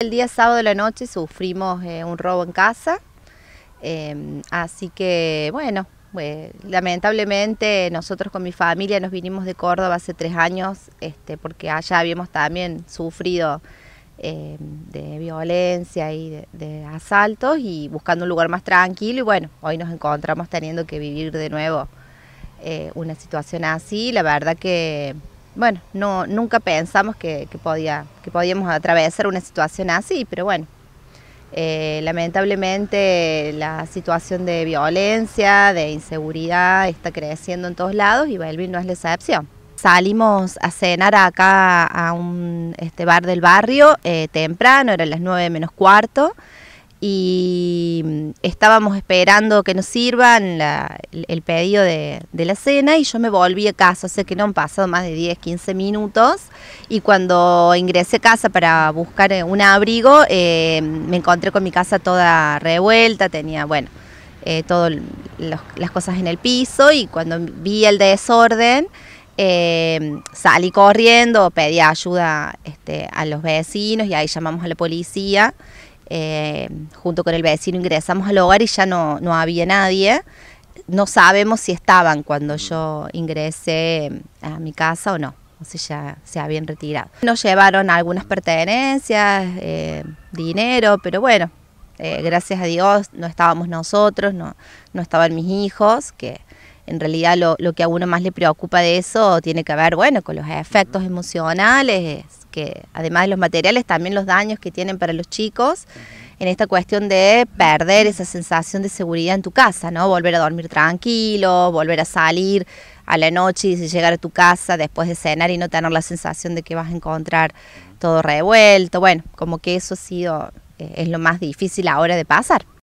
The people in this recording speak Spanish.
El día sábado de la noche sufrimos eh, un robo en casa, em, así que bueno, eh, lamentablemente nosotros con mi familia nos vinimos de Córdoba hace tres años, este, porque allá habíamos también sufrido em, de violencia y de, asaltos y buscando un lugar más tranquilo y bueno, hoy nos encontramos teniendo que vivir de nuevo eh, una situación así, la verdad que bueno, no, nunca pensamos que, podíamos atravesar una situación así, pero bueno, eh, lamentablemente la situación de violencia, de inseguridad está creciendo en todos lados y Belvin no es la excepción. Salimos a cenar acá a un este, bar del barrio eh, temprano, eran las 9 menos cuarto y mm, estábamos esperando que nos sirvan el, pedido de, la cena y yo me volví a casa, sé que no han pasado más de 10, 15 minutos y cuando ingresé a casa para buscar eh, un abrigo eh, me encontré con mi casa toda revuelta, tenía, bueno, eh, todas las cosas en el piso y cuando vi el desorden... salí corriendo, pedí ayuda este, a los vecinos y ahí llamamos a la policía eh, junto con el vecino ingresamos al hogar y ya no, no había nadie. No sabemos si estaban cuando mm. yo ingresé eh, a mi casa o no, o si ya se habían retirado. Nos llevaron algunas pertenencias, eh, dinero, pero eh, bueno, gracias a Dios no estábamos nosotros, no, no estaban mis hijos, que en realidad lo, lo, que a uno más le preocupa de eso tiene que ver, bueno, con los efectos emocionales, que además de los materiales, también los daños que tienen para los chicos en esta cuestión de perder esa sensación de seguridad en tu casa, ¿no? Volver a dormir tranquilo, volver a salir a la noche y llegar a tu casa después de cenar y no tener la sensación de que vas a encontrar todo revuelto. Bueno, como que eso ha sido, eh, es lo más difícil ahora de pasar.